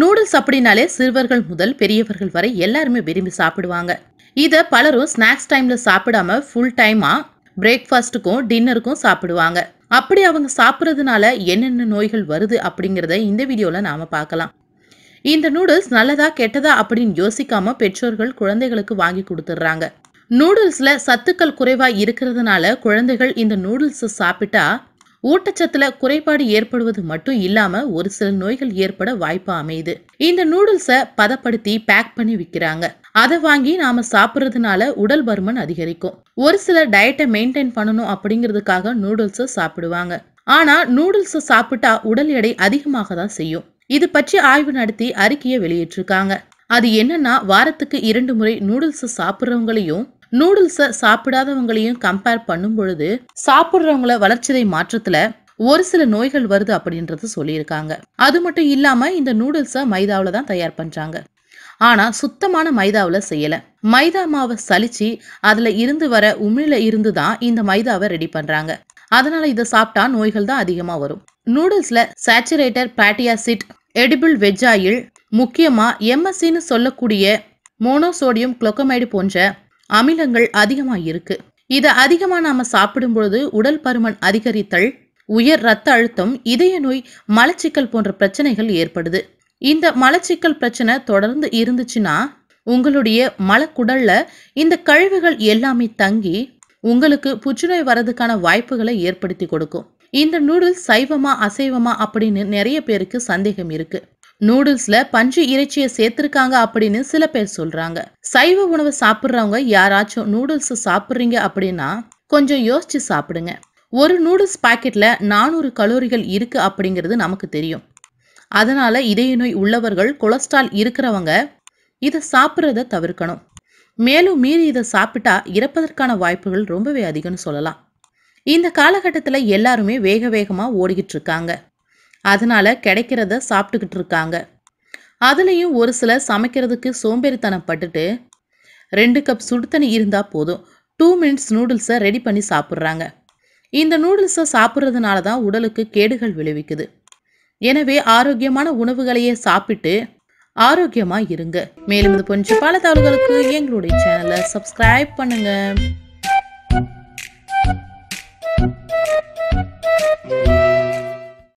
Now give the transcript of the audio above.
noodles அப்படின்னாலே சிறுவர்கள் முதல் பெரியவர்கள் வரை எல்லாருமே விரும்பி சாப்பிடுவாங்க இதை பலரும் ஸ்நாக்ஸ் டைமில் சாப்பிடாம ஃபுல் டைமாக பிரேக்ஃபாஸ்ட்டுக்கும் டின்னருக்கும் சாப்பிடுவாங்க அப்படி அவங்க சாப்பிட்றதுனால என்னென்ன நோய்கள் வருது அப்படிங்கிறத இந்த வீடியோவில் நாம் பார்க்கலாம் இந்த நூடுல்ஸ் நல்லதா கெட்டதா அப்படின்னு யோசிக்காம பெற்றோர்கள் குழந்தைகளுக்கு வாங்கி கொடுத்துட்றாங்க நூடுல்ஸில் சத்துக்கள் குறைவாக இருக்கிறதுனால குழந்தைகள் இந்த நூடுல்ஸை சாப்பிட்டா ஊட்டச்சத்துல குறைபாடு ஏற்படுவது மட்டும் இல்லாம ஒரு சில நோய்கள் ஏற்பட வாய்ப்பு அமையுது இந்த நூடுல்ஸை பதப்படுத்தி பேக் பண்ணி விற்கிறாங்க அதை வாங்கி நாம சாப்பிட்றதுனால உடல் பருமன் அதிகரிக்கும் ஒரு சில டயட்டை மெயின்டைன் பண்ணணும் அப்படிங்கிறதுக்காக நூடுல்ஸை சாப்பிடுவாங்க ஆனா நூடுல்ஸை சாப்பிட்டா உடல் எடை அதிகமாக தான் செய்யும் இது பற்றி ஆய்வு நடத்தி அறிக்கையை வெளியிட்டிருக்காங்க அது என்னன்னா வாரத்துக்கு இரண்டு முறை நூடுல்ஸை சாப்பிட்றவங்களையும் நூடுல்ஸை சாப்பிடாதவங்களையும் கம்பேர் பண்ணும் பொழுது சாப்பிட்றவங்கள வளர்ச்சிதை மாற்றத்தில் ஒரு சில நோய்கள் வருது அப்படின்றது சொல்லியிருக்காங்க அது மட்டும் இல்லாமல் இந்த நூடுல்ஸை மைதாவில் தான் தயார் பண்ணுறாங்க ஆனால் சுத்தமான மைதாவில் செய்யலை மைதா மாவை சலிச்சு அதில் இருந்து வர உமிழில் இருந்து தான் இந்த மைதாவை ரெடி பண்ணுறாங்க அதனால இதை சாப்பிட்டா நோய்கள் தான் அதிகமாக வரும் நூடுல்ஸில் saturated fatty acid edible veg oil முக்கியமாக எம்எஸ்சின்னு சொல்லக்கூடிய மோனோசோடியம் குளோக்கமைடு போன்ற அமிலங்கள் அதிகமாக இருக்கு இது அதிகமாக நாம சாப்பிடும் பொழுது உடல் பருமன் அதிகரித்தல் உயர் ரத்த அழுத்தம் இதய நோய் மலச்சிக்கல் போன்ற பிரச்சனைகள் ஏற்படுது இந்த மலச்சிக்கல் பிரச்சனை தொடர்ந்து இருந்துச்சுன்னா உங்களுடைய மலக்குடல்ல இந்த கழிவுகள் எல்லாமே தங்கி உங்களுக்கு புற்றுநோய் வர்றதுக்கான வாய்ப்புகளை ஏற்படுத்தி கொடுக்கும் இந்த நூடுல்ஸ் சைவமா அசைவமா அப்படின்னு நிறைய பேருக்கு சந்தேகம் இருக்கு நூடுல்ஸ்ல பஞ்சு இறைச்சியை சேர்த்திருக்காங்க அப்படின்னு சில பேர் சொல்றாங்க சைவ உணவு சாப்பிட்றவங்க யாராச்சும் நூடுல்ஸ் சாப்பிட்றீங்க அப்படின்னா கொஞ்சம் யோசிச்சு சாப்பிடுங்க ஒரு நூடுல்ஸ் பாக்கெட்ல நானூறு கலோரிகள் இருக்கு அப்படிங்கிறது நமக்கு தெரியும் அதனால இதய நோய் உள்ளவர்கள் கொலஸ்ட்ரால் இருக்கிறவங்க இதை சாப்பிட்றத தவிர்க்கணும் மேலும் மீறி இதை சாப்பிட்டா இறப்பதற்கான வாய்ப்புகள் ரொம்பவே அதிகம்னு சொல்லலாம் இந்த காலகட்டத்தில் எல்லாருமே வேக வேகமாக ஓடிக்கிட்டு இருக்காங்க அதனால கிடைக்கிறத சாப்பிட்டுக்கிட்டு இருக்காங்க அதுலேயும் ஒரு சிலர் சமைக்கிறதுக்கு சோம்பேறித்தனப்பட்டுட்டு ரெண்டு கப் தண்ணி இருந்தால் போதும் டூ மினிட்ஸ் நூடுல்ஸை ரெடி பண்ணி சாப்பிட்றாங்க இந்த நூடுல்ஸை சாப்பிட்றதுனால தான் உடலுக்கு கேடுகள் விளைவிக்குது எனவே ஆரோக்கியமான உணவுகளையே சாப்பிட்டு ஆரோக்கியமாக இருங்க மேலும் இது போன்ற பல தகவல்களுக்கு எங்களுடைய சேனலை சப்ஸ்கிரைப் பண்ணுங்கள்